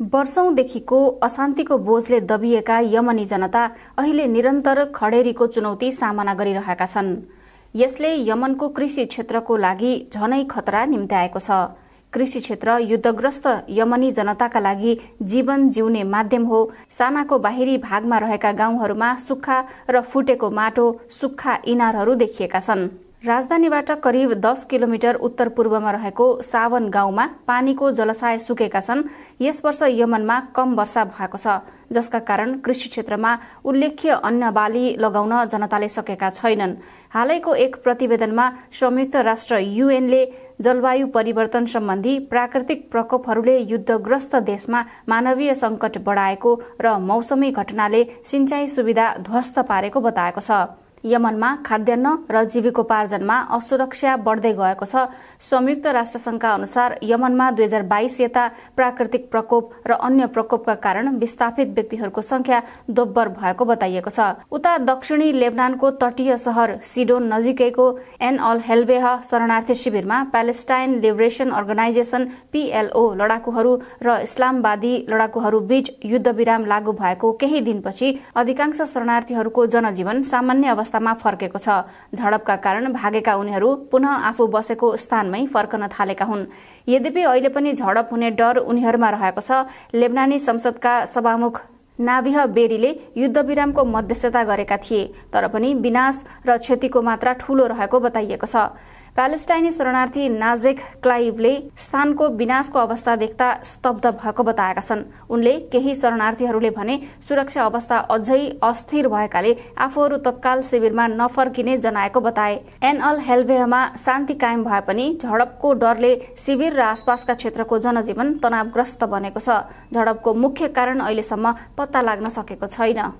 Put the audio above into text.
वर्षौंदेखिको अशान्तिको बोझले दबिएका यमनी जनता अहिले निरन्तर खडेरीको चुनौती सामना गरिरहेका छन् यसले यमनको कृषि क्षेत्रको लागि झनै खतरा निम्त्याएको छ कृषि क्षेत्र युद्धग्रस्त यमनी जनताका लागि जीवन जिउने माध्यम हो सानाको बाहिरी भागमा रहेका गाउँहरूमा सुक्खा र फुटेको माटो सुक्खा इनारहरू देखिएका छन् राजधानीबाट करिब दस किलोमिटर उत्तर पूर्वमा रहेको सावन गाउँमा पानीको जलाशय सुकेका छन् यस वर्ष यमनमा कम वर्षा भएको छ जसका कारण कृषि क्षेत्रमा उल्लेख्य अन्न बाली लगाउन जनताले सकेका छैनन् हालैको एक प्रतिवेदनमा संयुक्त राष्ट्र युएनले जलवायु परिवर्तन सम्बन्धी प्राकृतिक प्रकोपहरूले युद्धग्रस्त देशमा मानवीय संकट बढाएको र मौसमी घटनाले सिंचाई सुविधा ध्वस्त पारेको बताएको छ यमनमा खाद्यान्न र जीविकोपार्जनमा असुरक्षा बढ्दै गएको छ संयुक्त संघका अनुसार यमनमा दुई हजार बाइस यता प्राकृतिक प्रकोप र अन्य प्रकोपका कारण विस्थापित व्यक्तिहरूको संख्या दोब्बर भएको बताइएको छ उता दक्षिणी लेबनानको तटीय शहर सिडोन नजिकैको एन अल हेल्बेह शरणार्थी शिविरमा प्यालेस्टाइन लिबरेशन अर्गनाइजेसन पीएलओ लडाकुहरू र इस्लामवादी लडाकुहरू बीच युद्धविराम लागू भएको केही दिनपछि अधिकांश शरणार्थीहरूको जनजीवन सामान्य अवस्था अवस्थामा फर्केको छ झडपका कारण भागेका उनीहरू पुनः आफू बसेको स्थानमै फर्कन थालेका हुन् यद्यपि अहिले पनि झडप हुने डर उनीहरूमा रहेको छ लेबनानी संसदका सभामुख नाभिह बेरीले युद्धविरामको मध्यस्थता गरेका थिए तर पनि विनाश र क्षतिको मात्रा ठूलो रहेको बताइएको छ प्यालेस्टाइनी शरणार्थी नाजेक क्लाइभले स्थानको विनाशको अवस्था देख्दा स्तब्ध भएको बताएका छन् उनले केही शरणार्थीहरूले भने सुरक्षा अवस्था अझै अस्थिर भएकाले आफूहरू तत्काल शिविरमा नफर्किने जनाएको बताए एनअल हेल्भेमा शान्ति कायम भए पनि झडपको डरले शिविर र आसपासका क्षेत्रको जनजीवन तनावग्रस्त बनेको छ झडपको मुख्य कारण अहिलेसम्म पत्ता लाग्न सकेको छैन